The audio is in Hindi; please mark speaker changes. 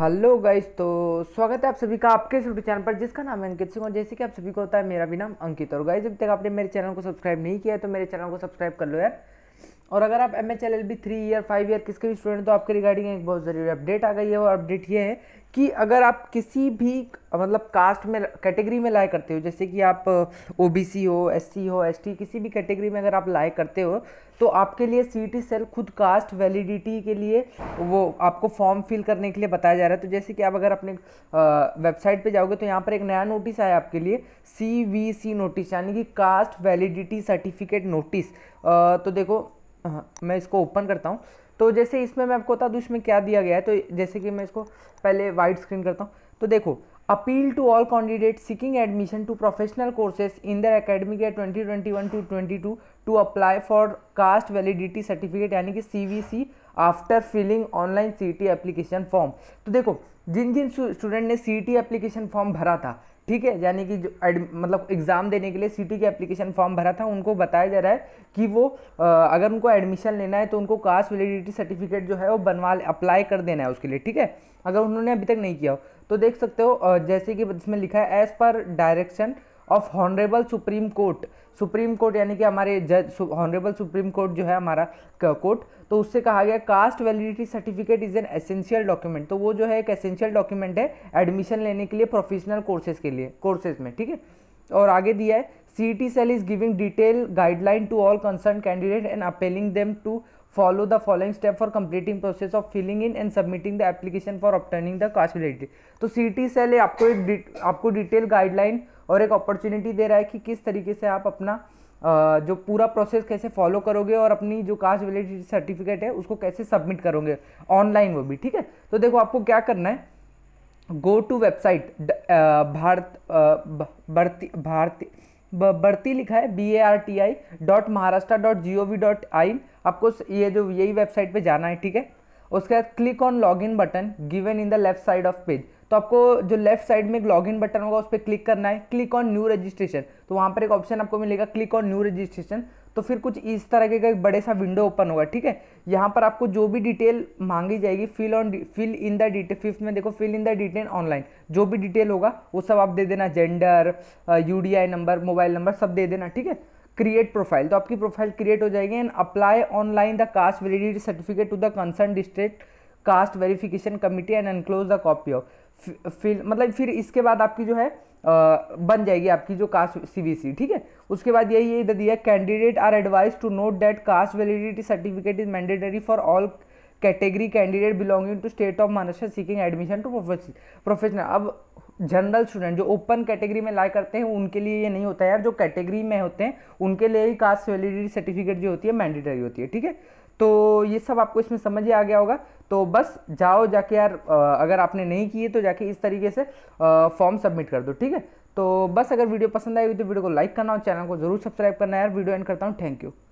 Speaker 1: हेलो गाइस तो स्वागत है आप सभी का आपके यूट्यूब चैनल पर जिसका नाम है अंकित सिंह और जैसे कि आप सभी को होता है मेरा भी नाम अंकित और गाइस जब तक आपने मेरे चैनल को सब्सक्राइब नहीं किया है तो मेरे चैनल को सब्सक्राइब कर लो यार और अगर आप M H L L B three year five year किसके भी स्टूडेंट तो आपके रिगार्डिंग एक बहुत ज़रूरी अपडेट आ गई है और अपडेट ये है कि अगर आप किसी भी मतलब कास्ट में कैटेगरी में लाए करते हो जैसे कि आप ओ बी सी हो एस सी हो एस टी किसी भी कैटेगरी में अगर आप लाए करते हो तो आपके लिए सी टी सेल खुद कास्ट वैलिडिटी के लिए वो आपको फॉर्म फिल करने के लिए बताया जा रहा है तो जैसे कि आप अगर अपने वेबसाइट uh, पे जाओगे तो यहाँ पर एक नया नोटिस आया आपके लिए सी वी सी नोटिस यानी कि कास्ट वैलिडिटी सर्टिफिकेट नोटिस तो देखो हाँ, मैं इसको ओपन करता हूँ तो जैसे इसमें मैं आपको बता दूँ इसमें क्या दिया गया है तो जैसे कि मैं इसको पहले वाइड स्क्रीन करता हूँ तो देखो appeal to all candidate seeking admission to professional courses in the academic year 2021 to 22 to apply for caste validity certificate यानी कि सी after filling online C T application form तो देखो जिन जिन स्टूडेंट ने सी टी एप्लीकेशन फॉर्म भरा था ठीक है यानी कि जो मतलब एग्ज़ाम देने के लिए सिटी के एप्लीकेशन फॉर्म भरा था उनको बताया जा रहा है कि वो आ, अगर उनको एडमिशन लेना है तो उनको कास्ट वैलिडिटी सर्टिफिकेट जो है वो बनवा अप्लाई कर देना है उसके लिए ठीक है अगर उन्होंने अभी तक नहीं किया हो तो देख सकते हो जैसे कि इसमें लिखा है as per direction of honourable supreme court supreme court यानी कि हमारे जज हॉनरेबल सुप्रीम कोर्ट जो है हमारा कोर्ट तो उससे कहा गया caste validity certificate is an essential document तो वो जो है एक एसेंशियल डॉक्यूमेंट है एडमिशन लेने के लिए प्रोफेशनल कोर्सेज के लिए कोर्सेज में ठीक है और आगे दिया है C T cell is giving detail guideline to all concern candidate and appealing them to follow the following step for completing process of filling in and submitting the application for obtaining the caste validity तो सी टी सेल आपको एक आपको डिटेल गाइडलाइन और एक अपॉर्चुनिटी दे रहा है कि किस तरीके से आप अपना जो पूरा प्रोसेस कैसे फॉलो करोगे और अपनी जो कास्ट वैलिडिटी सर्टिफिकेट है उसको कैसे सबमिट करोगे ऑनलाइन वो भी ठीक है तो देखो आपको क्या करना है गो टू वेबसाइट भारत भर्ती भारती बढ़ती लिखा है B A R T I dot Maharashtra dot G O V dot I आपको ये जो यही वेबसाइट पे जाना है ठीक है उसके बाद click on log in button given in the left side of page तो आपको जो लेफ्ट साइड में एक लॉगिन बटन होगा उस पर क्लिक करना है क्लिक ऑन न्यू रजिस्ट्रेशन तो वहाँ पर एक ऑप्शन आपको मिलेगा क्लिक ऑन न्यू रजिस्ट्रेशन तो फिर कुछ इस तरह के का एक बड़े सा विंडो ओपन होगा ठीक है यहाँ पर आपको जो भी डिटेल मांगी जाएगी fill on fill in the detail fifth में देखो fill in the detail online जो भी डिटेल होगा वो सब आप दे देना gender U number mobile number सब दे देना ठीक है क्रिएट प्रोफाइल तो आपकी प्रोफाइल क्रिएट हो जाएगी and apply online the caste validity certificate to the concern district caste verification committee and enclose the copy of fill मतलब फिर इसके बाद आपकी जो है बन जाएगी आपकी जो कास्ट सीबीसी ठीक है उसके बाद यही इधर दिया candidate are advise to note that caste validity certificate is mandatory for all category candidate belonging to state of Maharashtra seeking admission to professional अब जनरल स्टूडेंट जो ओपन कैटेगरी में लाए करते हैं उनके लिए ये नहीं होता है यार जो कैटेगरी में होते हैं उनके लिए ही कास्ट वैलिडिटी सर्टिफिकेट जो होती है मैंडेटरी होती है ठीक है तो ये सब आपको इसमें समझ ही आ गया होगा तो बस जाओ जाके यार अगर आपने नहीं किए तो जाके इस तरीके से फॉर्म सबमिट कर दो ठीक है तो बस अगर वीडियो पसंद आई तो वीडियो को लाइक करना और चैनल को जरूर सब्सक्राइब करना यार वीडियो एंड करता हूँ थैंक यू